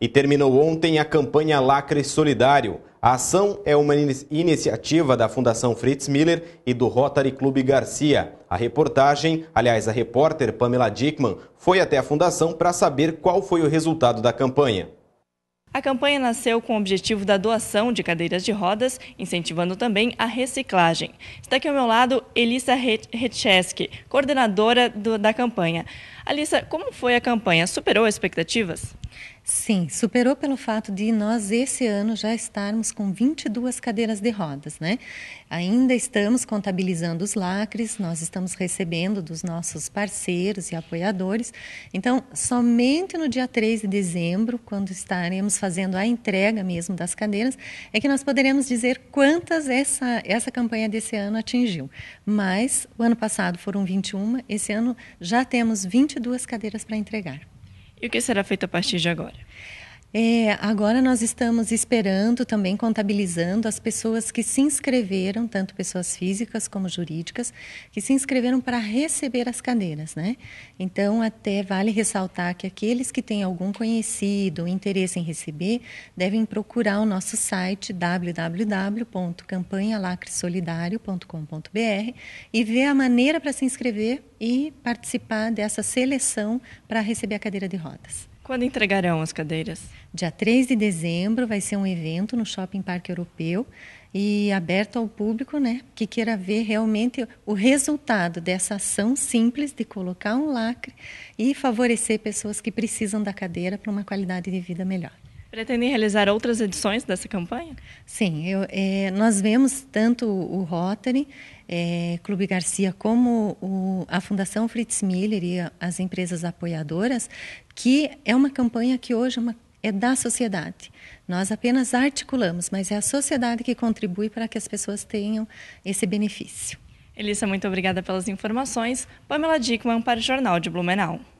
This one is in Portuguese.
e terminou ontem a campanha Lacre Solidário. A ação é uma iniciativa da Fundação Fritz Miller e do Rotary Clube Garcia. A reportagem, aliás, a repórter Pamela Dickman, foi até a fundação para saber qual foi o resultado da campanha. A campanha nasceu com o objetivo da doação de cadeiras de rodas, incentivando também a reciclagem. Está aqui ao meu lado Elissa Retcheski, coordenadora do, da campanha. Alissa, como foi a campanha? Superou as expectativas? Sim, superou pelo fato de nós esse ano já estarmos com 22 cadeiras de rodas, né? Ainda estamos contabilizando os lacres, nós estamos recebendo dos nossos parceiros e apoiadores. Então, somente no dia 3 de dezembro, quando estaremos fazendo a entrega mesmo das cadeiras, é que nós poderemos dizer quantas essa essa campanha desse ano atingiu. Mas o ano passado foram 21, esse ano já temos 22 cadeiras para entregar e o que será feito a partir de agora. É, agora nós estamos esperando também contabilizando as pessoas que se inscreveram, tanto pessoas físicas como jurídicas, que se inscreveram para receber as cadeiras, né? Então até vale ressaltar que aqueles que têm algum conhecido, interesse em receber, devem procurar o nosso site www.campanhalacresolidario.com.br e ver a maneira para se inscrever e participar dessa seleção para receber a cadeira de rodas. Quando entregarão as cadeiras? Dia 3 de dezembro vai ser um evento no Shopping Parque Europeu e aberto ao público, né, que queira ver realmente o resultado dessa ação simples de colocar um lacre e favorecer pessoas que precisam da cadeira para uma qualidade de vida melhor. Pretendem realizar outras edições dessa campanha? Sim, eu, é, nós vemos tanto o Rotary, é, Clube Garcia, como o, a Fundação Fritz Miller e as empresas apoiadoras, que é uma campanha que hoje é, uma, é da sociedade. Nós apenas articulamos, mas é a sociedade que contribui para que as pessoas tenham esse benefício. Elissa, muito obrigada pelas informações. Pamela Dickman para o Jornal de Blumenau.